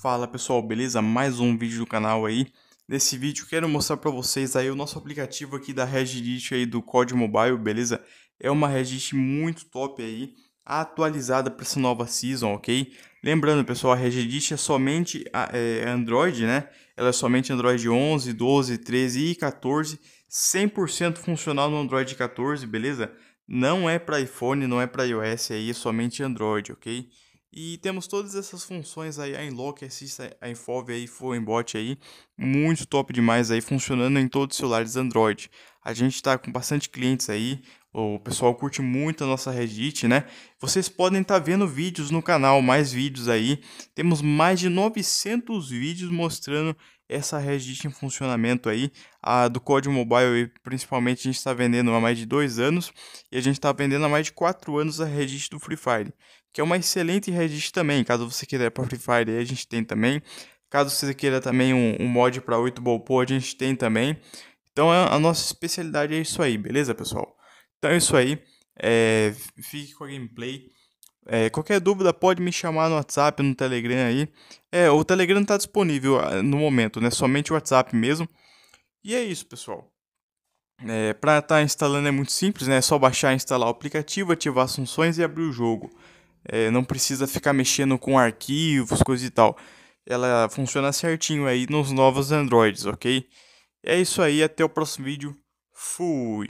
Fala pessoal, beleza? Mais um vídeo do canal aí. Nesse vídeo quero mostrar para vocês aí o nosso aplicativo aqui da Regist aí do Code Mobile, beleza? É uma Regist muito top aí, atualizada para essa nova season, ok? Lembrando pessoal, a Regist é somente é, é, Android, né? Ela é somente Android 11, 12, 13 e 14, 100% funcional no Android 14, beleza? Não é para iPhone, não é para iOS aí, é somente Android, ok? E temos todas essas funções aí, a Inlock, Assist, a Infove aí, Fluenbot aí, muito top demais aí, funcionando em todos os celulares Android. A gente está com bastante clientes aí, o pessoal curte muito a nossa Reddit, né? Vocês podem estar tá vendo vídeos no canal, mais vídeos aí. Temos mais de 900 vídeos mostrando essa Reddit em funcionamento aí, a do código mobile, principalmente a gente está vendendo há mais de dois anos e a gente está vendendo há mais de quatro anos a Reddit do Free Fire, que é uma excelente Reddit também. Caso você queira para Free Fire, a gente tem também. Caso você queira também um, um mod para 8 Ball a gente tem também. Então a nossa especialidade é isso aí, beleza, pessoal? Então é isso aí. É, fique com a gameplay. É, qualquer dúvida pode me chamar no WhatsApp, no Telegram aí. É, o Telegram não está disponível ah, no momento, né? Somente o WhatsApp mesmo. E é isso, pessoal. É, Para estar tá instalando é muito simples, né? É só baixar, instalar o aplicativo, ativar as funções e abrir o jogo. É, não precisa ficar mexendo com arquivos, coisa e tal. Ela funciona certinho aí nos novos Androids, ok? É isso aí, até o próximo vídeo. Fui!